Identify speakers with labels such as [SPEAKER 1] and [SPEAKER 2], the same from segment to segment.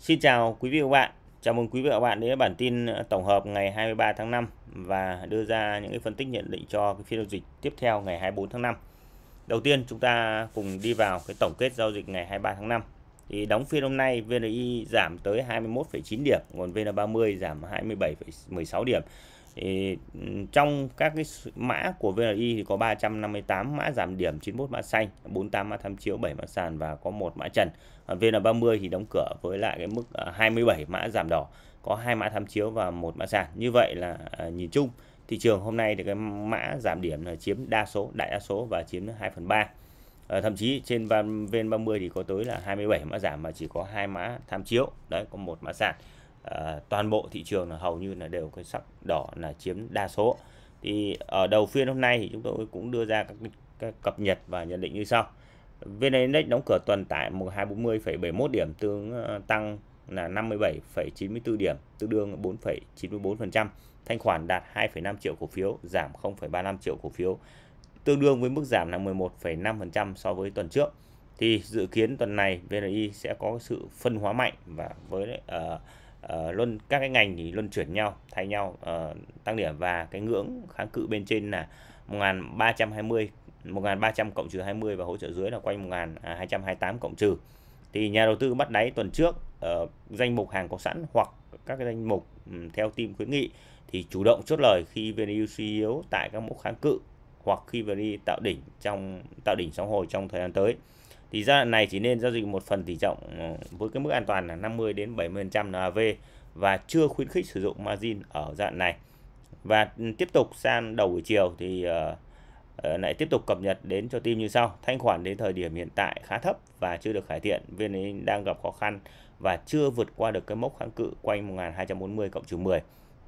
[SPEAKER 1] Xin chào quý vị và các bạn. Chào mừng quý vị và các bạn đến với bản tin ờ, tổng hợp ngày 23 tháng 5 và đưa ra những cái phân tích nhận định cho cái phiên giao dịch tiếp theo ngày 24 tháng 5. Đầu tiên chúng ta cùng đi vào cái tổng kết giao dịch ngày 23 tháng 5. Thì đóng phiên hôm nay VNI giảm tới 21,9 điểm, còn VN30 giảm 27,16 điểm thì trong các cái mã của VNI thì có 358 mã giảm điểm, 91 mã xanh, 48 mã tham chiếu, 7 mã sàn và có một mã trần. VN30 thì đóng cửa với lại cái mức 27 ờ, mã giảm đỏ, có hai mã tham chiếu và một mã sàn. Như vậy là ờ, nhìn chung thị trường hôm nay thì cái mã giảm điểm là chiếm đa số, đại đa số và chiếm 2 phần 3. Ờ, thậm chí trên VN30 thì có tới là 27 mã giảm mà chỉ có hai mã tham chiếu, đấy có một mã sàn. Ờ, toàn bộ thị trường là hầu như là đều cái sắc đỏ là chiếm đa số thì ở đầu phiên hôm nay thì chúng tôi cũng đưa ra các, các cập nhật và nhận định như sau VN Index đóng cửa tuần tại 1240,71 điểm tương ờ, tăng là 57,94 điểm tương đương 4,94% thanh khoản đạt 2,5 triệu cổ phiếu giảm 0,35 triệu cổ phiếu tương đương với mức giảm là 11,5% so với tuần trước thì dự kiến tuần này VNI sẽ có sự phân hóa mạnh và với uh, uh, luân các cái ngành thì luân chuyển nhau thay nhau uh, tăng điểm và cái ngưỡng kháng cự bên trên là 1320 1300 cộng trừ 20 và hỗ trợ dưới là quanh 1228 cộng trừ thì nhà đầu tư bắt đáy tuần trước uh, danh mục hàng có sẵn hoặc các cái danh mục um, theo team khuyến nghị thì chủ động chốt lời khi VNU suy yếu e tại các mốc kháng cự hoặc khi VNU tạo đỉnh trong tạo đỉnh sóng hồi trong thời gian tới thì giai đoạn này chỉ nên giao dịch một phần tỷ trọng ờ, với cái mức an toàn là 50 đến 70% NAV và chưa khuyến khích sử dụng margin ở giai đoạn này và tiếp tục sang đầu buổi chiều thì uh, lại tiếp tục cập nhật đến cho team như sau thanh khoản đến thời điểm hiện tại khá thấp và chưa được cải thiện viên ấy đang gặp khó khăn và chưa vượt qua được cái mốc kháng cự quanh 1240 cộng trừ 10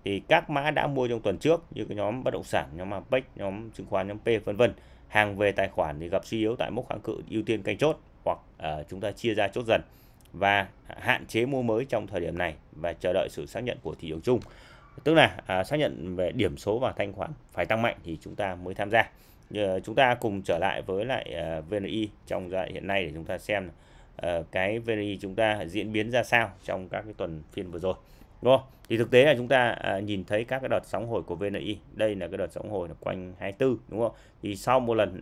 [SPEAKER 1] thì các mã đã mua trong tuần trước như cái nhóm bất động sản nhóm apec nhóm chứng khoán nhóm p vân vân hàng về tài khoản thì gặp suy yếu tại mốc kháng cự ưu tiên canh chốt hoặc uh, chúng ta chia ra chốt dần và hạn chế mua mới trong thời điểm này và chờ đợi sự xác nhận của thị trường chung tức là à, xác nhận về điểm số và thanh khoản phải tăng mạnh thì chúng ta mới tham gia à, chúng ta cùng trở lại với lại à, ờ, VNI trong giai hiện nay để chúng ta xem à, cái VNI chúng ta diễn biến ra sao trong các cái tuần phiên vừa rồi đúng không thì thực tế là chúng ta à, nhìn thấy các cái đợt sóng hồi của VNI đây là cái đợt sóng hồi là quanh 24 đúng không thì sau một lần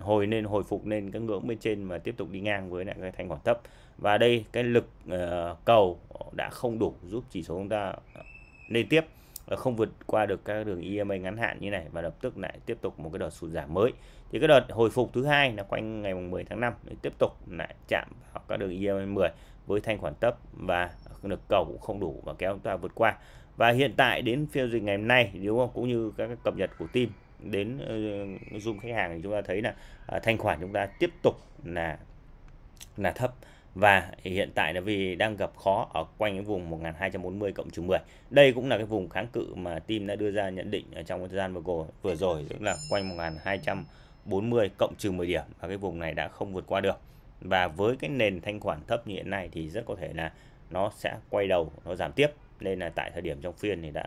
[SPEAKER 1] hồi nên hồi phục nên các ngưỡng bên trên mà tiếp tục đi ngang với lại cái thanh khoản thấp và đây cái lực uh, cầu đã không đủ giúp chỉ số chúng ta ờ, lên tiếp ờ, không vượt qua được các đường EMA ngắn hạn như này và lập tức lại tiếp tục một cái đợt sụt giảm mới thì cái đợt hồi phục thứ hai là quanh ngày 10 tháng 5 tiếp tục lại chạm vào các đường EMA 10 với thanh khoản thấp và lực cầu cũng không đủ và kéo chúng ta vượt qua và hiện tại đến phiên dịch ngày hôm nay nếu không cũng như các cập nhật của team đến ờ, zoom khách hàng thì chúng ta thấy là ờ, thanh khoản chúng ta tiếp tục là là thấp và hiện tại là vì đang gặp khó ở quanh cái vùng 1240 cộng trừ 10. Đây cũng là cái vùng kháng cự mà team đã đưa ra nhận định ở trong thời gian vừa rồi, vừa rồi tức là quanh 1240 cộng trừ 10 điểm và cái vùng này đã không vượt qua được. Và với cái nền thanh khoản thấp như hiện nay thì rất có thể là nó sẽ quay đầu nó giảm tiếp nên là tại thời điểm trong phiên thì đã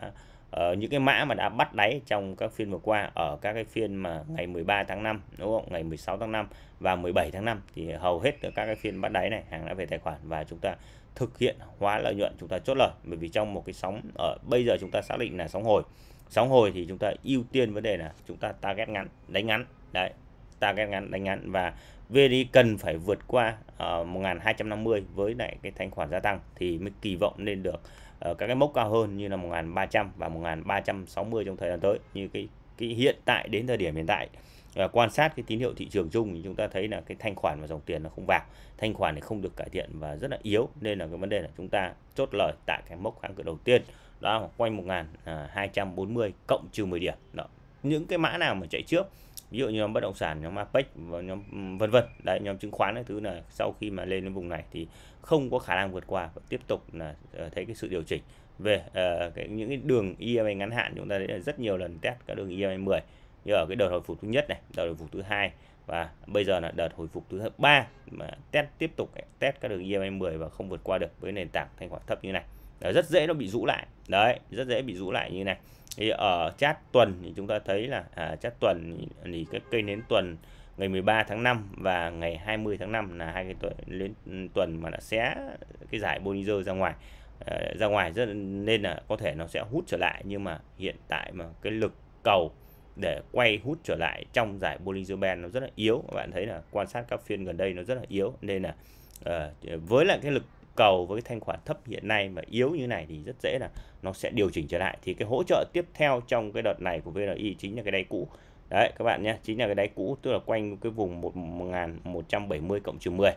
[SPEAKER 1] uh, những cái mã mà đã bắt đáy trong các phiên vừa qua ở các cái phiên mà ngày 13 tháng 5 đúng không ngày 16 tháng 5 và 17 tháng 5 thì hầu hết các cái phiên bắt đáy này hàng đã về tài khoản và chúng ta thực hiện hóa lợi nhuận chúng ta chốt lời bởi vì trong một cái sóng ở bây giờ chúng ta xác định là sóng hồi sóng hồi thì chúng ta ưu tiên vấn đề là chúng ta target ngắn đánh ngắn đấy target ngắn đánh ngắn và VN cần phải vượt qua uh, ờ, 1250 với lại cái thanh khoản gia tăng thì mới kỳ vọng lên được uh, các cái mốc cao hơn như là 1300 và 1360 trong thời gian tới như cái cái hiện tại đến thời điểm hiện tại và quan sát cái tín hiệu thị trường chung thì chúng ta thấy là cái thanh khoản và dòng tiền nó không vào thanh khoản thì không được cải thiện và rất là yếu nên là cái vấn đề là chúng ta chốt lời tại cái mốc kháng cự đầu tiên đó quanh 1240 à, cộng trừ 10 điểm đó những cái mã nào mà chạy trước ví dụ như nhóm bất động sản nhóm apec và nhóm vân vân đấy nhóm chứng khoán cái thứ là sau khi mà lên đến vùng này thì không có khả năng vượt qua và tiếp tục là ờ, thấy cái sự điều chỉnh về uh, cái, những cái đường EMA ngắn hạn chúng ta thấy là rất nhiều lần test các đường EMA 10 như ở cái đợt hồi phục thứ nhất này đợt hồi phục thứ hai và bây giờ là đợt hồi phục thứ ba mà test tiếp tục test các đường EMA 10 và không vượt qua được với nền tảng thanh khoản thấp như này đó, rất dễ nó bị rũ lại đấy rất dễ bị rũ lại như này thì ở chat tuần thì chúng ta thấy là à, chart tuần thì cái cây nến tuần ngày 13 tháng 5 và ngày 20 tháng 5 là hai cái tuần đến tuần mà đã xé cái giải Bollinger ra ngoài à, ra ngoài rất nên là có thể nó sẽ hút trở lại nhưng mà hiện tại mà cái lực cầu để quay hút trở lại trong giải Bollinger Band nó rất là yếu các bạn thấy là quan sát các phiên gần đây nó rất là yếu nên là uh, với lại cái lực cầu với thanh khoản thấp hiện nay mà yếu như này thì rất dễ là nó sẽ điều chỉnh trở lại thì cái hỗ trợ tiếp theo trong cái đợt này của VNI chính là cái đáy cũ đấy các bạn nhé chính là cái đáy cũ tức là quanh cái vùng 1170 cộng trừ 10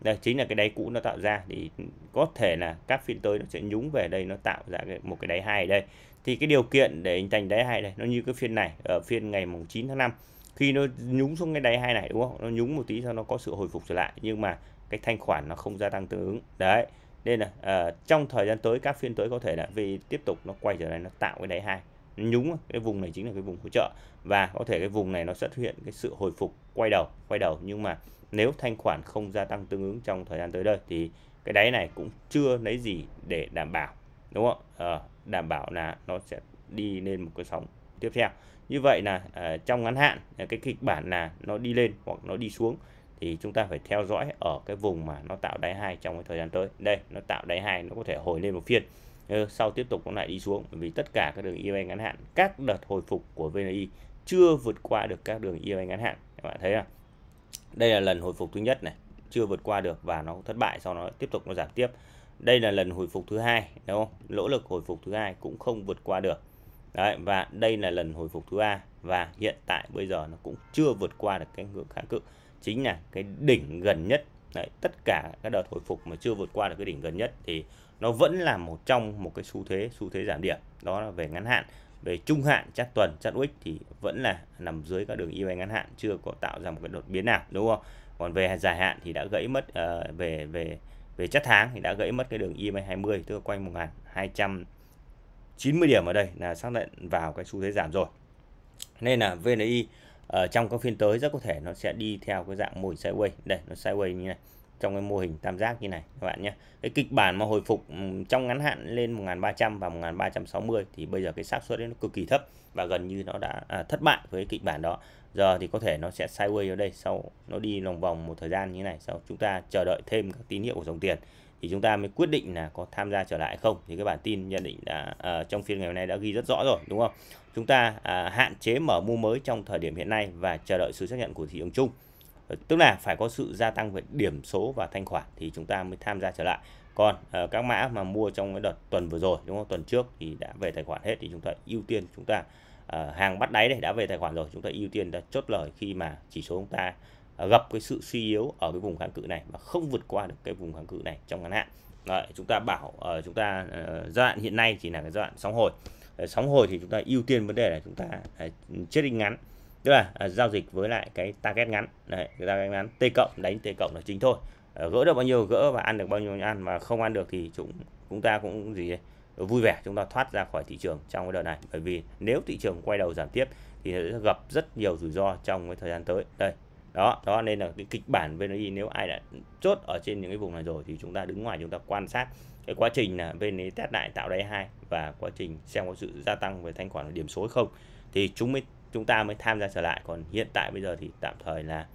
[SPEAKER 1] đây chính là cái đáy cũ nó tạo ra thì có thể là các phiên tới nó sẽ nhúng về đây nó tạo ra một cái đáy hai đây thì cái điều kiện để hình thành đáy hai đây nó như cái phiên này ở phiên ngày mùng 9 tháng 5 khi nó nhúng xuống cái đáy hai này đúng không nó nhúng một tí sau nó có sự hồi phục trở lại nhưng mà cái thanh khoản nó không gia tăng tương ứng đấy nên là uh, trong thời gian tới các phiên tới có thể là vì tiếp tục nó quay trở lại nó tạo cái đáy hai nhúng cái vùng này chính là cái vùng hỗ trợ và có thể cái vùng này nó xuất hiện cái sự hồi phục quay đầu quay đầu nhưng mà nếu thanh khoản không gia tăng tương ứng trong thời gian tới đây thì cái đáy này cũng chưa lấy gì để đảm bảo đúng không à, đảm bảo là nó sẽ đi lên một cái sóng tiếp theo như vậy là à, trong ngắn hạn cái kịch bản là nó đi lên hoặc nó đi xuống thì chúng ta phải theo dõi ở cái vùng mà nó tạo đáy hai trong cái thời gian tới đây nó tạo đáy hai nó có thể hồi lên một phiên ờ, sau tiếp tục nó lại đi xuống vì tất cả các đường EMA ngắn hạn các đợt hồi phục của VNI chưa vượt qua được các đường EMA ngắn hạn các bạn thấy không đây là lần hồi phục thứ nhất này chưa vượt qua được và nó thất bại sau nó tiếp tục nó giảm tiếp đây là lần hồi phục thứ hai đúng không lỗ lực hồi phục thứ hai cũng không vượt qua được Đấy, và đây là lần hồi phục thứ ba và hiện tại bây giờ nó cũng chưa vượt qua được cái ngưỡng kháng cự chính là cái đỉnh gần nhất Đấy, tất cả các đợt hồi phục mà chưa vượt qua được cái đỉnh gần nhất thì nó vẫn là một trong một cái xu thế xu thế giảm điểm đó là về ngắn hạn về trung hạn chắc tuần chắc week thì vẫn là nằm dưới các đường EMA e ngắn hạn chưa có tạo ra một cái đột biến nào đúng không còn về dài hạn thì đã gãy mất uh, về về về chất tháng thì đã gãy mất cái đường EMA e 20 tức là quanh 1290 điểm ở đây là xác nhận vào cái xu thế giảm rồi nên là VNI ở ờ, trong các phiên tới rất có thể nó sẽ đi theo cái dạng mô hình sideways đây nó sideways như này trong cái mô hình tam giác như này các bạn nhé cái kịch bản mà hồi phục trong ngắn hạn lên 1300 và 1360 thì bây giờ cái xác suất đấy nó cực kỳ thấp và gần như nó đã à, thất bại với kịch bản đó giờ thì có thể nó sẽ sideways ở đây sau nó đi lòng vòng một thời gian như này sau chúng ta chờ đợi thêm các tín hiệu của dòng tiền thì chúng ta mới quyết định là có tham gia trở lại không thì cái bản tin nhận định đã uh, ờ, trong phiên ngày hôm nay đã ghi rất rõ rồi đúng không chúng ta uh, hạn chế mở mua mới trong thời điểm hiện nay và chờ đợi sự xác nhận của thị trường chung ờ, tức là phải có sự gia tăng về điểm số và thanh khoản thì chúng ta mới tham gia trở lại còn uh, các mã mà mua trong cái đợt tuần vừa rồi đúng không tuần trước thì đã về tài khoản hết thì chúng ta ưu tiên chúng ta uh, hàng bắt đáy đây đã về tài khoản rồi chúng ta ưu tiên đã chốt lời khi mà chỉ số chúng ta gặp cái sự suy yếu ở cái vùng kháng cự này mà không vượt qua được cái vùng kháng cự này trong ngắn hạn Đấy, chúng ta bảo uh, chúng ta uh, giai đoạn hiện nay chỉ là cái giai đoạn sóng hồi uh, sóng hồi thì chúng ta ưu tiên vấn đề là chúng ta uh, trading ngắn tức là uh, giao dịch với lại cái target ngắn Đấy, cái target ngắn t cộng đánh t cộng là chính thôi uh, gỡ được bao nhiêu gỡ và ăn được bao nhiêu ăn mà không ăn được thì chúng chúng ta cũng gì vui vẻ chúng ta thoát ra khỏi thị trường trong cái đợt này bởi vì nếu thị trường quay đầu giảm tiếp thì sẽ gặp rất nhiều rủi ro trong cái thời gian tới đây đó đó nên là cái kịch bản VNI nếu ai đã chốt ở trên những cái vùng này rồi thì chúng ta đứng ngoài chúng ta quan sát cái quá trình là VNI test lại tạo đáy hai và quá trình xem có sự gia tăng về thanh khoản điểm số hay không thì chúng mới chúng ta mới tham gia trở lại còn hiện tại bây giờ thì tạm thời là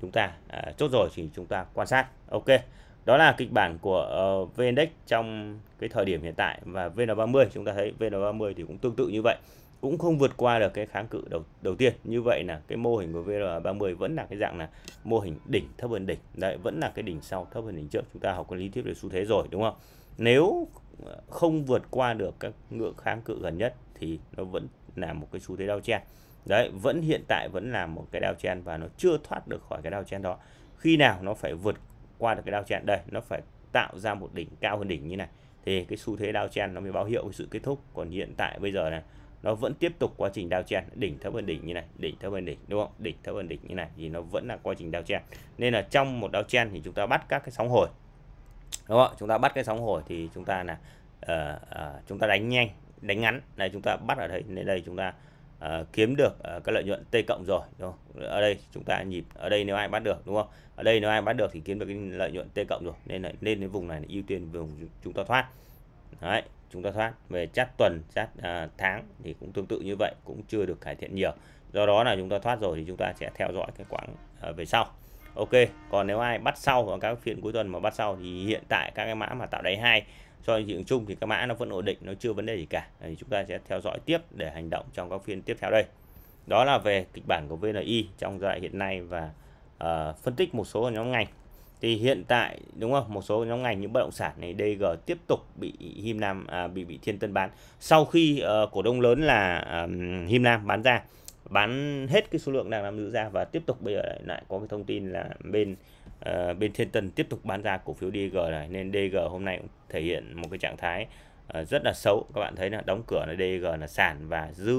[SPEAKER 1] chúng ta à, chốt rồi thì chúng ta quan sát ok đó là kịch bản của uh, ờ, VNDAX trong cái thời điểm hiện tại và VN30 chúng ta thấy VN30 thì cũng tương tự như vậy cũng không vượt qua được cái kháng cự đầu đầu tiên như vậy là cái mô hình của VR30 vẫn là cái dạng là mô hình đỉnh thấp hơn đỉnh đấy vẫn là cái đỉnh sau thấp hơn đỉnh trước chúng ta học cái lý thuyết về xu thế rồi đúng không nếu không vượt qua được các ngưỡng kháng cự gần nhất thì nó vẫn là một cái xu thế đau chen đấy vẫn hiện tại vẫn là một cái đau chen và nó chưa thoát được khỏi cái đau chen đó khi nào nó phải vượt qua được cái đau chen đây nó phải tạo ra một đỉnh cao hơn đỉnh như này thì cái xu thế đau chen nó mới báo hiệu cái sự kết thúc còn hiện tại bây giờ này nó vẫn tiếp tục quá trình đao chen đỉnh thấp hơn đỉnh như này đỉnh thấp hơn đỉnh đúng không đỉnh thấp hơn đỉnh như này thì nó vẫn là quá trình đao chen nên là trong một đao chen thì chúng ta bắt các cái sóng hồi đúng không chúng ta bắt cái sóng hồi thì chúng ta là uh, uh, chúng ta đánh nhanh đánh ngắn này chúng ta bắt ở đây nên đây chúng ta uh, kiếm được uh, cái lợi nhuận t cộng rồi đúng không? ở đây chúng ta nhịp ở đây nếu ai bắt được đúng không ở đây nếu ai bắt được thì kiếm được cái lợi nhuận t cộng rồi nên là lên đến vùng này là ưu tiên vùng chúng ta thoát đấy chúng ta thoát về chát tuần chát à, tháng thì cũng tương tự như vậy cũng chưa được cải thiện nhiều do đó là chúng ta thoát rồi thì chúng ta sẽ theo dõi cái quãng à, về sau ok còn nếu ai bắt sau vào các phiên cuối tuần mà bắt sau thì hiện tại các cái mã mà tạo đáy hai so với thị trường chung thì các mã nó vẫn ổn định nó chưa vấn đề gì cả thì chúng ta sẽ theo dõi tiếp để hành động trong các phiên tiếp theo đây đó là về kịch bản của VNI trong giai hiện nay và uh, phân tích một số nhóm ngành thì hiện tại đúng không một số nhóm ngành như bất động sản này DG tiếp tục bị Him Nam à, bị bị Thiên Tân bán sau khi uh, cổ đông lớn là um, Him Nam bán ra bán hết cái số lượng đang nắm giữ ra và tiếp tục bây giờ lại, lại có cái thông tin là bên uh, bên Thiên Tân tiếp tục bán ra cổ phiếu DG này nên DG hôm nay cũng thể hiện một cái trạng thái uh, rất là xấu các bạn thấy là đóng cửa là DG là sàn và dư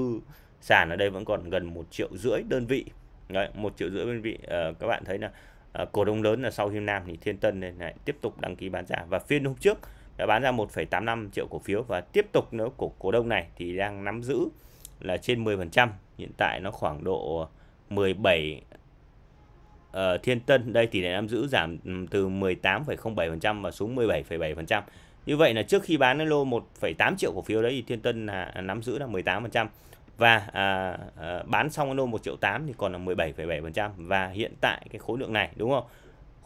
[SPEAKER 1] sàn ở đây vẫn còn gần một triệu rưỡi đơn vị đấy một triệu rưỡi đơn vị uh, các bạn thấy là à, ờ, cổ đông lớn là sau Him Nam thì Thiên Tân này lại tiếp tục đăng ký bán ra và phiên hôm trước đã bán ra 1,85 triệu cổ phiếu và tiếp tục nữa cổ cổ đông này thì đang nắm giữ là trên 10% hiện tại nó khoảng độ 17 uh, ờ, Thiên Tân đây thì lệ nắm giữ giảm ừ, từ 18,07% và xuống 17,7% như vậy là trước khi bán lô 1,8 triệu cổ phiếu đấy thì Thiên Tân là nắm giữ là 18% và à, à, bán xong cái nôm 1 triệu 8 thì còn là 17,7% và hiện tại cái khối lượng này đúng không?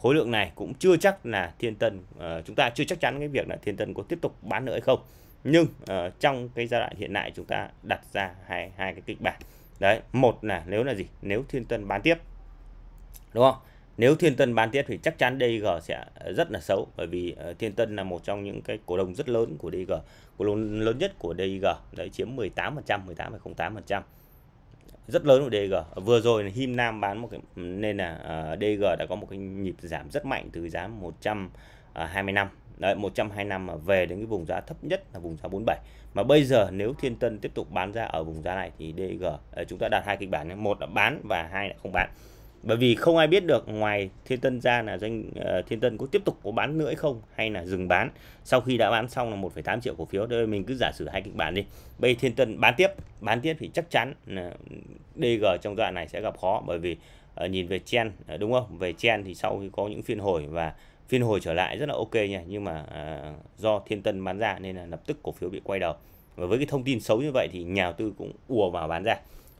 [SPEAKER 1] Khối lượng này cũng chưa chắc là Thiên Tân à, chúng ta chưa chắc chắn cái việc là Thiên Tân có tiếp tục bán nữa hay không. Nhưng à, trong cái giai đoạn hiện tại chúng ta đặt ra hai hai cái kịch bản. Đấy, một là nếu là gì? Nếu Thiên Tân bán tiếp. Đúng không? nếu Thiên Tân bán tiếp thì chắc chắn DG sẽ rất là xấu bởi vì ờ, Thiên Tân là một trong những cái cổ đông rất lớn của DG cổ đông lớn nhất của DG đấy chiếm 18% 18,08% rất lớn của DG vừa rồi là Him Nam bán một cái nên là ờ, DG đã có một cái nhịp giảm rất mạnh từ giá 125 đấy 125 mà về đến cái vùng giá thấp nhất là vùng giá 47 mà bây giờ nếu Thiên Tân tiếp tục bán ra ở vùng giá này thì DG ờ, chúng ta đạt hai kịch bản một là bán và hai là không bán bởi vì không ai biết được ngoài thiên tân ra là doanh uh, thiên tân có tiếp tục có bán nữa hay không hay là dừng bán sau khi đã bán xong là 1,8 triệu cổ phiếu đây mình cứ giả sử hai kịch bản đi bây thiên tân bán tiếp bán tiếp thì chắc chắn là DG trong đoạn này sẽ gặp khó bởi vì uh, nhìn về chen uh, ờ, đúng không về chen thì sau khi có những phiên hồi và phiên hồi trở lại rất là ok nha nhưng mà uh, do thiên tân bán ra nên là lập tức cổ phiếu bị quay đầu và với cái thông tin xấu như vậy thì nhà đầu tư cũng ùa vào bán ra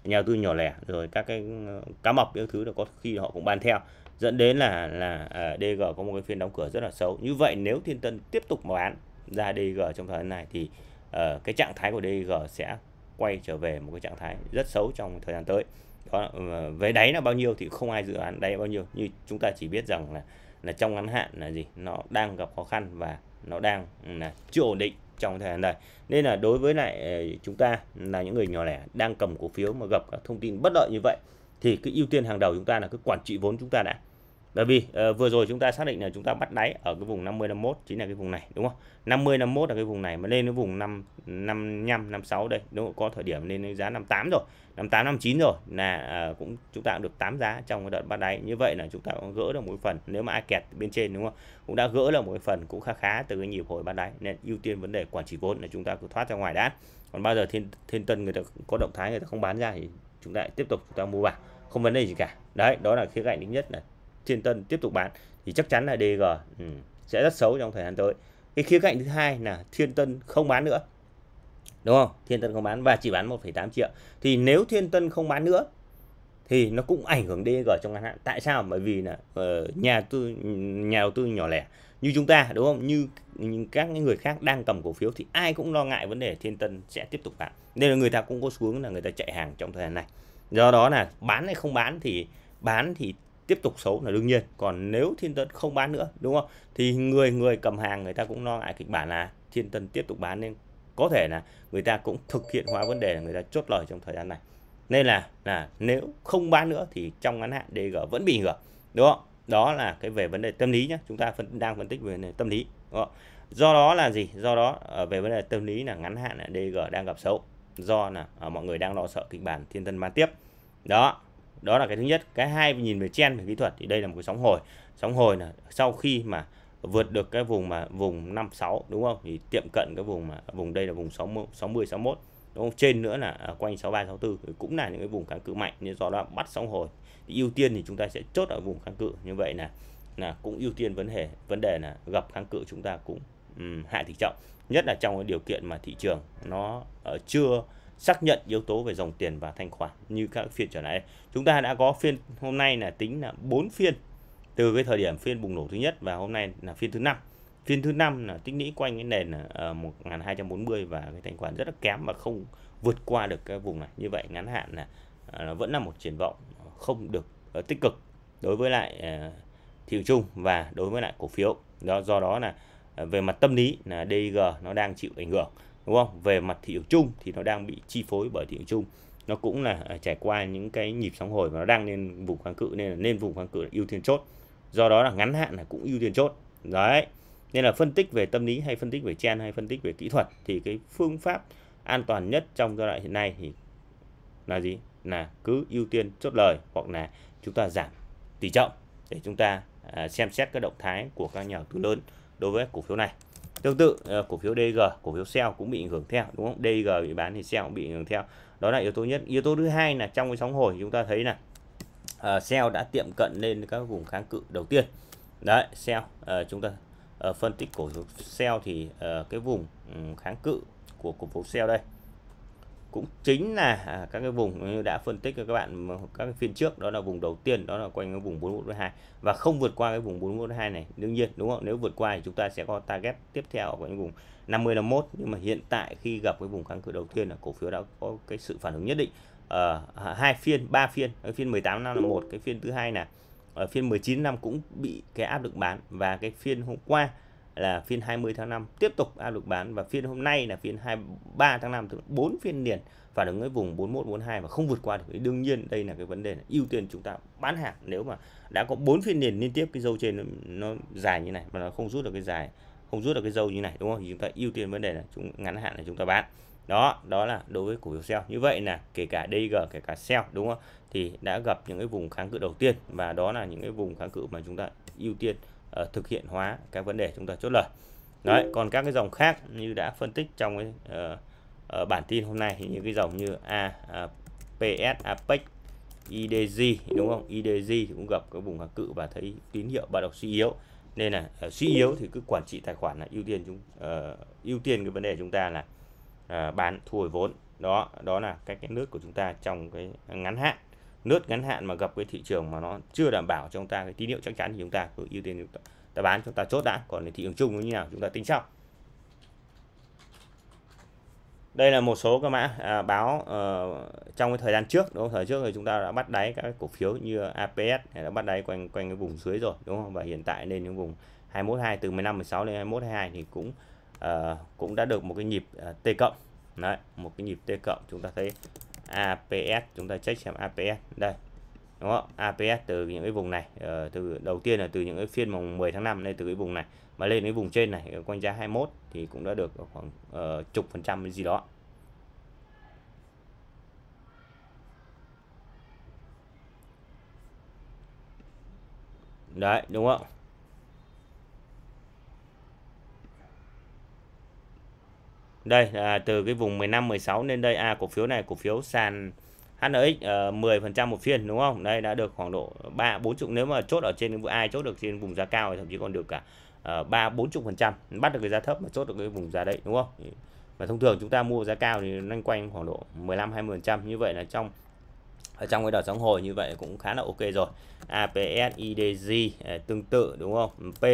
[SPEAKER 1] nhà tư nhỏ lẻ rồi các cái ờ, cá mập những thứ là có khi họ cũng bán theo dẫn đến là là à, DG có một cái phiên đóng cửa rất là xấu như vậy nếu Thiên Tân tiếp tục mà bán ra DG trong thời gian này thì uh, cái trạng thái của DG sẽ quay trở về một cái trạng thái rất xấu trong thời gian tới đó ờ, về đáy là bao nhiêu thì không ai dự đoán đáy bao nhiêu như chúng ta chỉ biết rằng là là trong ngắn hạn là gì nó đang gặp khó khăn và nó đang là chưa ổn định trong thời gian này nên là đối với lại ờ, chúng ta là những người nhỏ lẻ đang cầm cổ phiếu mà gặp các thông tin bất lợi như vậy thì cái ưu tiên hàng đầu chúng ta là cứ quản trị vốn chúng ta đã bởi vì uh, vừa rồi chúng ta xác định là chúng ta bắt đáy ở cái vùng 50 51 chính là cái vùng này đúng không 50 51 là cái vùng này mà lên cái vùng 5 55 56 đây đúng có thời điểm lên đến giá 58 rồi 58 59 rồi là uh, cũng chúng ta cũng được 8 giá trong cái đợt bắt đáy như vậy là chúng ta cũng gỡ được một phần nếu mà ai kẹt bên trên đúng không cũng đã gỡ được một phần cũng khá khá từ cái nhịp hồi bắt đáy nên ưu tiên vấn đề quản trị vốn là chúng ta cứ thoát ra ngoài đã còn bao giờ thiên thiên tân người ta có động thái người ta không bán ra thì chúng ta tiếp tục chúng ta mua vào không vấn đề gì cả đấy đó là khía cạnh thứ nhất là Thiên Tân tiếp tục bán thì chắc chắn là DG ừ, sẽ rất xấu trong thời gian tới. Cái khía cạnh thứ hai là Thiên Tân không bán nữa. Đúng không? Thiên Tân không bán và chỉ bán 1,8 triệu. Thì nếu Thiên Tân không bán nữa thì nó cũng ảnh hưởng DG trong ngắn hạn. Tại sao? Bởi vì là ờ, nhà tư nhà đầu tư nhỏ lẻ như chúng ta đúng không? Như, như các người khác đang cầm cổ phiếu thì ai cũng lo ngại vấn đề Thiên Tân sẽ tiếp tục bán. Nên là người ta cũng có xuống là người ta chạy hàng trong thời gian này. Do đó là bán hay không bán thì bán thì tiếp tục xấu là đương nhiên còn nếu thiên tân không bán nữa đúng không thì người người cầm hàng người ta cũng lo ngại kịch bản là thiên tân tiếp tục bán nên có thể là người ta cũng thực hiện hóa vấn đề là người ta chốt lời trong thời gian này nên là là nếu không bán nữa thì trong ngắn hạn DG vẫn bị hưởng đúng không đó là cái về vấn đề tâm lý nhé chúng ta phân, đang phân tích về tâm lý đúng không? do đó là gì do đó ờ, về vấn đề tâm lý là ngắn hạn là DG đang gặp xấu do là ờ, mọi người đang lo sợ kịch bản thiên tân bán tiếp đó đó là cái thứ nhất cái hai nhìn về chen về kỹ thuật thì đây là một cái sóng hồi sóng hồi là sau khi mà vượt được cái vùng mà vùng 56 đúng không thì tiệm cận cái vùng mà vùng đây là vùng 60 60 61 đúng không trên nữa là ở à, quanh 63 64 cũng là những cái vùng kháng cự mạnh nên do đó bắt sóng hồi thì ưu tiên thì chúng ta sẽ chốt ở vùng kháng cự như vậy là là cũng ưu tiên vấn đề vấn đề là gặp kháng cự chúng ta cũng um, hạ tỷ trọng nhất là trong cái điều kiện mà thị trường nó uh, chưa xác nhận yếu tố về dòng tiền và thanh khoản như các phiên trở lại. Chúng ta đã có phiên hôm nay là tính là 4 phiên từ cái thời điểm phiên bùng nổ thứ nhất và hôm nay là phiên thứ năm. Phiên thứ năm là tích lũy quanh cái nền là ờ, 1240 và cái thanh khoản rất là kém và không vượt qua được cái vùng này. Như vậy ngắn hạn là ờ, nó vẫn là một triển vọng không được ờ, tích cực đối với lại thị trường chung và đối với lại cổ phiếu. Do do đó là về mặt tâm lý là DIG nó đang chịu ảnh hưởng đúng không về mặt thị trường chung thì nó đang bị chi phối bởi thị trường chung nó cũng là à, trải qua những cái nhịp sóng hồi và nó đang lên vùng kháng cự nên là nên vùng kháng cự là ưu tiên chốt do đó là ngắn hạn là cũng ưu tiên chốt đấy nên là phân tích về tâm lý hay phân tích về trend hay phân tích về kỹ thuật thì cái phương pháp an toàn nhất trong giai đoạn hiện nay thì là gì là cứ ưu tiên chốt lời hoặc là chúng ta giảm tỷ trọng để chúng ta à, xem xét các động thái của các nhà đầu tư lớn đối với cổ phiếu này Tương tự ờ, cổ phiếu DG, cổ phiếu sell cũng bị ảnh hưởng theo đúng không? DG bị bán thì sell cũng bị ảnh hưởng theo. Đó là yếu tố nhất. Yếu tố thứ hai là trong cái sóng hồi chúng ta thấy là uh, đã tiệm cận lên các vùng kháng cự đầu tiên. Đấy, sell uh, chúng ta uh, phân tích cổ phiếu sell thì uh, cái vùng um, kháng cự của cổ phiếu sell đây cũng chính là à, các cái vùng như đã phân tích cho các bạn các cái phiên trước đó là vùng đầu tiên đó là quanh cái vùng 4142 và không vượt qua cái vùng 4142 này đương nhiên đúng không nếu vượt qua thì chúng ta sẽ có target tiếp theo ở quanh vùng 50 51 nhưng mà hiện tại khi gặp cái vùng kháng cự đầu tiên là cổ phiếu đã có cái sự phản ứng nhất định ở ờ, à, hai phiên ba phiên cái phiên 18 năm là một cái phiên thứ hai là ở ờ, phiên 19 năm cũng bị cái áp lực bán và cái phiên hôm qua là phiên 20 tháng 5 tiếp tục áp lực bán và phiên hôm nay là phiên 23 tháng 5 tức 4 phiên liền phản ứng với vùng 41 42 và không vượt qua được thì đương nhiên đây là cái vấn đề ưu tiên chúng ta bán hàng nếu mà đã có 4 phiên liền liên tiếp cái dâu trên nó, nó dài như này mà nó không rút được cái dài không rút được cái dâu như này đúng không thì chúng ta ưu tiên vấn đề là chúng ngắn hạn là chúng ta bán đó đó là đối với cổ phiếu sell như vậy là kể cả DG kể cả sell đúng không thì đã gặp những cái vùng kháng cự đầu tiên và đó là những cái vùng kháng cự mà chúng ta ưu tiên uh, thực hiện hóa các vấn đề chúng ta chốt lời đấy còn các cái dòng khác như đã phân tích trong cái uh, uh, bản tin hôm nay thì những cái dòng như a uh, ps Apex, IDG đúng không? IDG cũng gặp cái vùng kháng cự và thấy tín hiệu bắt đầu suy yếu. Nên là uh, suy yếu thì cứ quản trị tài khoản là ưu tiên chúng uh, ưu tiên cái vấn đề chúng ta là uh, bán thu hồi vốn. Đó, đó là cách cái nước của chúng ta trong cái ngắn hạn nước ngắn hạn mà gặp cái thị trường mà nó chưa đảm bảo cho chúng ta cái tín hiệu chắc chắn thì chúng ta cứ ưu tiên chúng ta, ta bán chúng ta chốt đã còn thị trường chung nó như nào chúng ta tính sau đây là một số các mã à, báo uh, trong cái thời gian trước đúng không? thời trước thì chúng ta đã bắt đáy các cổ phiếu như APS đã bắt đáy quanh quanh cái vùng dưới rồi đúng không và hiện tại lên những vùng 212 từ 15 16 lên 21 22 thì cũng uh, cũng đã được một cái nhịp uh, T cộng đấy một cái nhịp T cộng chúng ta thấy APS chúng ta check xem APS đây đúng không APS từ những cái vùng này ờ, từ đầu tiên là từ những cái phiên mùng 10 tháng 5 lên từ cái vùng này mà lên cái vùng trên này quanh giá 21 thì cũng đã được khoảng uh, chục phần trăm gì đó đấy đúng không đây à, từ cái vùng 15 16 lên đây a à, cổ phiếu này cổ phiếu sàn HNX à, 10% một phiên đúng không đây đã được khoảng độ 3 40 nếu mà chốt ở trên ai chốt được trên vùng giá cao thì thậm chí còn được cả ờ, ba bốn chục phần trăm bắt được cái giá thấp mà chốt được cái vùng giá đấy đúng không và thông thường chúng ta mua giá cao thì loanh quanh khoảng độ 15 20 phần trăm như vậy là trong ở trong cái đợt sóng hồi như vậy cũng khá là ok rồi APS IDG ờ, tương tự đúng không P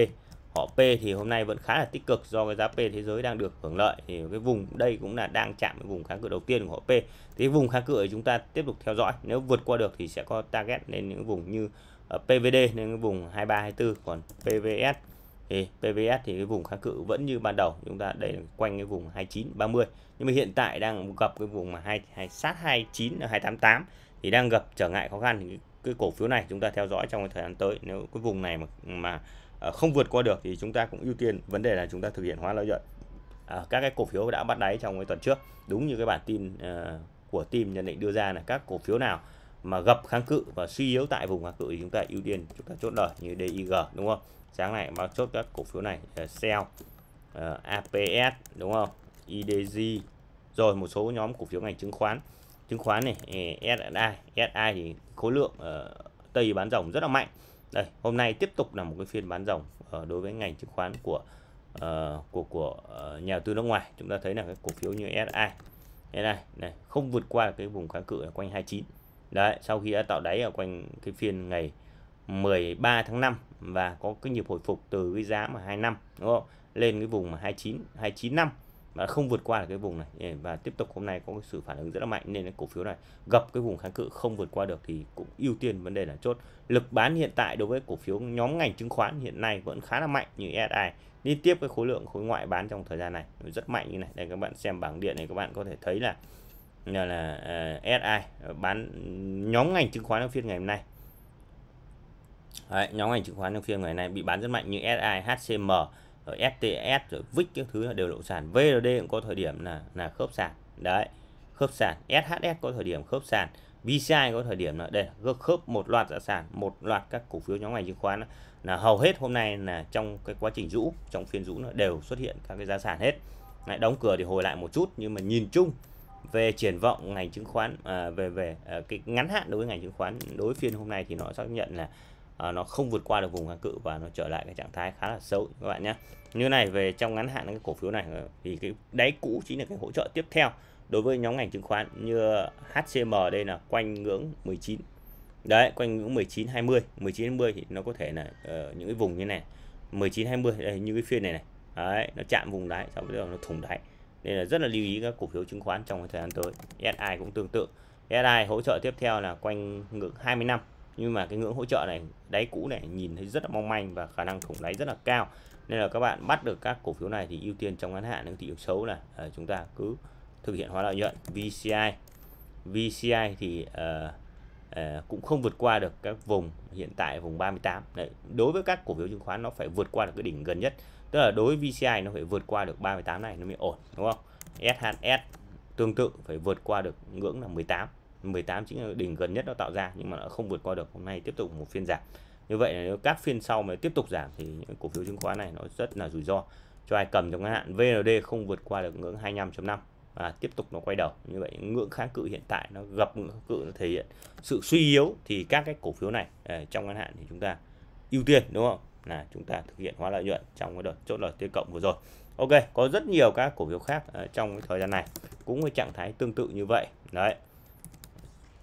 [SPEAKER 1] họ P thì hôm nay vẫn khá là tích cực do cái giá P thế giới đang được hưởng lợi thì cái vùng đây cũng là đang chạm cái vùng kháng cự đầu tiên của họ P thì vùng kháng cự chúng ta tiếp tục theo dõi nếu vượt qua được thì sẽ có target lên những vùng như ờ, PVD lên cái vùng 23 24 còn PVS thì PVS thì cái vùng kháng cự vẫn như ban đầu chúng ta đây quanh cái vùng 29 30 nhưng mà hiện tại đang gặp cái vùng mà 2, 2 sát 29 288 thì đang gặp trở ngại khó khăn thì cái cổ phiếu này chúng ta theo dõi trong cái thời gian tới nếu cái vùng này mà mà Ờ, không vượt qua được thì chúng ta cũng ưu tiên vấn đề là chúng ta thực hiện hóa lợi nhuận à, các cái cổ phiếu đã bắt đáy trong cái tuần trước đúng như cái bản tin à, của team nhận định đưa ra là các cổ phiếu nào mà gặp kháng cự và suy yếu tại vùng kháng cự thì chúng ta ưu tiên chúng ta chốt lời như DIG đúng không sáng nay mà chốt các cổ phiếu này uh, uh, APS đúng không IDG rồi một số nhóm cổ phiếu ngành chứng khoán chứng khoán này SI SI thì khối lượng uh, tây bán rồng rất là mạnh đây hôm nay tiếp tục là một cái phiên bán ròng ờ, đối với ngành chứng khoán của uh, của của ờ, nhà đầu tư nước ngoài chúng ta thấy là cái cổ phiếu như SI này này không vượt qua cái vùng kháng cự ở quanh 29 đấy sau khi đã tạo đáy ở quanh cái phiên ngày 13 tháng 5 và có cái nhịp hồi phục từ cái giá mà 2 năm đúng không lên cái vùng mà 29 295 mà không vượt qua được cái vùng này và tiếp tục hôm nay có cái sự phản ứng rất là mạnh nên cái cổ phiếu này gặp cái vùng kháng cự không vượt qua được thì cũng ưu tiên vấn đề là chốt lực bán hiện tại đối với cổ phiếu nhóm ngành chứng khoán hiện nay vẫn khá là mạnh như SI liên tiếp cái khối lượng khối ngoại bán trong thời gian này rất mạnh như này đây các bạn xem bảng điện này các bạn có thể thấy là là, là uh, à, SI à, bán nhóm ngành chứng khoán trong phiên ngày hôm nay Đấy, nhóm ngành chứng khoán trong phiên ngày nay bị bán rất mạnh như SI, HCM, rồi STS rồi VIX các thứ đều đậu sàn VRD cũng có thời điểm là là khớp sàn đấy khớp sàn SHS có thời điểm khớp sàn VCI có thời điểm là đây khớp một loạt giá sàn một loạt các cổ phiếu nhóm ngành chứng khoán là hầu hết hôm nay là trong cái quá trình rũ trong phiên rũ nó đều xuất hiện các cái giá sàn hết lại đóng cửa thì hồi lại một chút nhưng mà nhìn chung về triển vọng ngành chứng khoán à, về về à, cái ngắn hạn đối với ngành chứng khoán đối phiên hôm nay thì nó xác nhận là à, nó không vượt qua được vùng kháng cự và nó trở lại cái trạng thái khá là xấu các bạn nhé như này về trong ngắn hạn cái cổ phiếu này ờ, thì cái đáy cũ chính là cái hỗ trợ tiếp theo đối với nhóm ngành chứng khoán như HCM đây là quanh ngưỡng 19 đấy quanh ngưỡng 19 20 19 20 thì nó có thể là uh, những cái vùng như này 19 20 đây như cái phiên này này đấy nó chạm vùng đáy sau đó nó thủng đáy nên là rất là lưu ý các cổ phiếu chứng khoán trong thời gian tới SI cũng tương tự SI hỗ trợ tiếp theo là quanh ngưỡng 20 năm nhưng mà cái ngưỡng hỗ trợ này đáy cũ này nhìn thấy rất là mong manh và khả năng thủng đáy rất là cao nên là các bạn bắt được các cổ phiếu này thì ưu tiên trong ngắn hạn những thị trường xấu là uh, chúng ta cứ thực hiện hóa lợi nhuận VCI VCI thì uh, uh, cũng không vượt qua được các vùng hiện tại vùng 38 Đấy, đối với các cổ phiếu chứng khoán nó phải vượt qua được cái đỉnh gần nhất tức là đối với VCI nó phải vượt qua được 38 này nó mới ổn đúng không SHS tương tự phải vượt qua được ngưỡng là 18 18 chính là đỉnh gần nhất nó tạo ra nhưng mà nó không vượt qua được hôm nay tiếp tục một phiên giảm như vậy nếu các phiên sau mới tiếp tục giảm thì những cổ phiếu chứng khoán này nó rất là rủi ro cho ai cầm trong ngắn hạn VND không vượt qua được ngưỡng 25.5 và tiếp tục nó quay đầu như vậy ngưỡng kháng cự hiện tại nó gặp ngưỡng cự nó thể hiện sự suy yếu thì các cái cổ phiếu này à, trong ngắn hạn thì chúng ta ưu tiên đúng không là chúng ta thực hiện hóa lợi nhuận trong cái đợt chốt lời tiêu cộng vừa rồi Ok có rất nhiều các cổ phiếu khác trong cái thời gian này cũng cái trạng thái tương tự như vậy đấy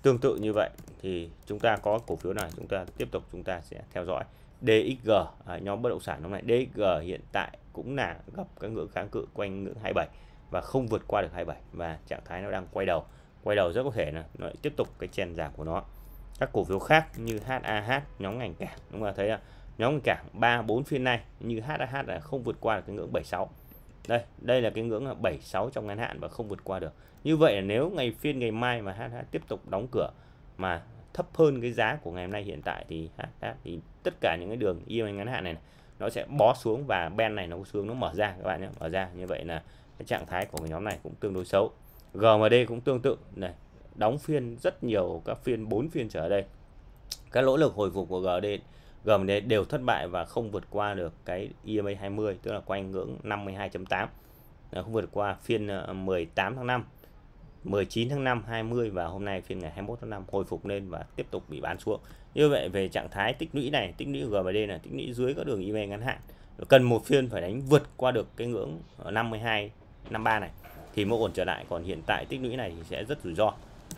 [SPEAKER 1] Tương tự như vậy thì chúng ta có cổ phiếu này chúng ta tiếp tục chúng ta sẽ theo dõi DXG à, nhóm bất động sản nhóm này DXG hiện tại cũng là gặp các ngưỡng kháng cự quanh ngưỡng 27 và không vượt qua được 27 và trạng thái nó đang quay đầu quay đầu rất có thể là nó lại tiếp tục cái chèn giảm của nó các cổ phiếu khác như HAH nhóm ngành cảng chúng ta thấy nhóm ngành cảng 3 4 phiên này như HAH là không vượt qua được cái ngưỡng 76 đây đây là cái ngưỡng là 76 trong ngắn hạn và không vượt qua được như vậy là nếu ngày phiên ngày mai mà HH tiếp tục đóng cửa mà thấp hơn cái giá của ngày hôm nay hiện tại thì HH thì tất cả những cái đường EMA ngắn hạn này, này nó sẽ bó xuống và ben này nó xuống nó mở ra các bạn nhé mở ra như vậy là cái trạng thái của cái nhóm này cũng tương đối xấu GMD cũng tương tự này đóng phiên rất nhiều các phiên 4 phiên trở đây các nỗ lực hồi phục của GD GMD đều thất bại và không vượt qua được cái EMA 20 tức là quanh ngưỡng 52.8 ờ, không vượt qua phiên 18 ờ, tháng 5 19 tháng 5 20 và hôm nay phiên ngày 21 tháng 5 hồi phục lên và tiếp tục bị bán xuống như vậy về trạng thái tích lũy này tích lũy GMD là tích lũy dưới các đường EMA ngắn hạn cần một phiên phải đánh vượt qua được cái ngưỡng 52 ờ, 53 này thì mới ổn trở lại còn hiện tại tích lũy này thì sẽ rất rủi ro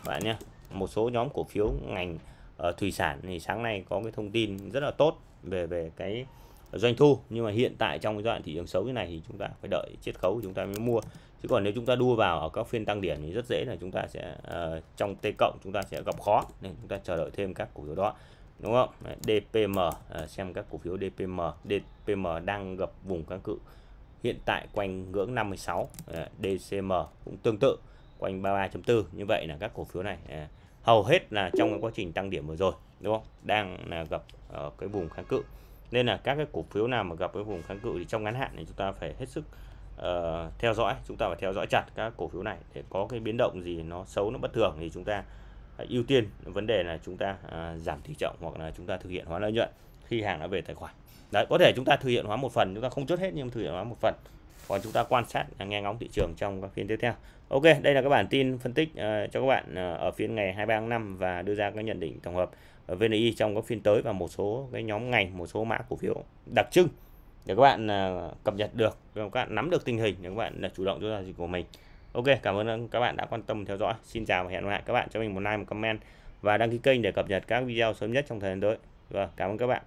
[SPEAKER 1] bạn nhé một số nhóm cổ phiếu ngành Ờ, thủy sản thì sáng nay có cái thông tin rất là tốt về về cái doanh thu nhưng mà hiện tại trong cái đoạn thị trường xấu như này thì chúng ta phải đợi chiết khấu chúng ta mới mua chứ còn nếu chúng ta đua vào ở các phiên tăng điểm thì rất dễ là chúng ta sẽ uh, trong t cộng chúng ta sẽ gặp khó nên chúng ta chờ đợi thêm các cổ phiếu đó đúng không DPM uh, ờ, xem các cổ phiếu DPM DPM đang gặp vùng kháng cự hiện tại quanh ngưỡng 56 uh, DCM cũng tương tự quanh 33.4 như vậy là các cổ phiếu này uh, hầu hết là trong cái quá trình tăng điểm vừa rồi đúng không đang là gặp ở ờ, cái vùng kháng cự nên là các cái cổ phiếu nào mà gặp cái vùng kháng cự thì trong ngắn hạn thì chúng ta phải hết sức uh, theo dõi chúng ta phải theo dõi chặt các cổ phiếu này để có cái biến động gì nó xấu nó bất thường thì chúng ta ờ, ưu tiên vấn đề là chúng ta uh, giảm tỷ trọng hoặc là chúng ta thực hiện hóa lợi nhuận khi hàng đã về tài khoản đấy có thể chúng ta thực hiện hóa một phần chúng ta không chốt hết nhưng thực hiện hóa một phần còn chúng ta quan sát nghe ngóng thị trường trong các phiên tiếp theo Ok đây là các bản tin phân tích uh, cho các bạn uh, ở phiên ngày 23 tháng 5 và đưa ra các nhận định tổng hợp ở VNI trong các phiên tới và một số cái nhóm ngành một số mã cổ phiếu đặc trưng để các bạn uh, cập nhật được để các bạn nắm được tình hình để các bạn là chủ động cho giao dịch của mình Ok cảm ơn các bạn đã quan tâm theo dõi Xin chào và hẹn gặp lại các bạn cho mình một like một comment và đăng ký kênh để cập nhật các video sớm nhất trong thời gian tới và vâng, cảm ơn các bạn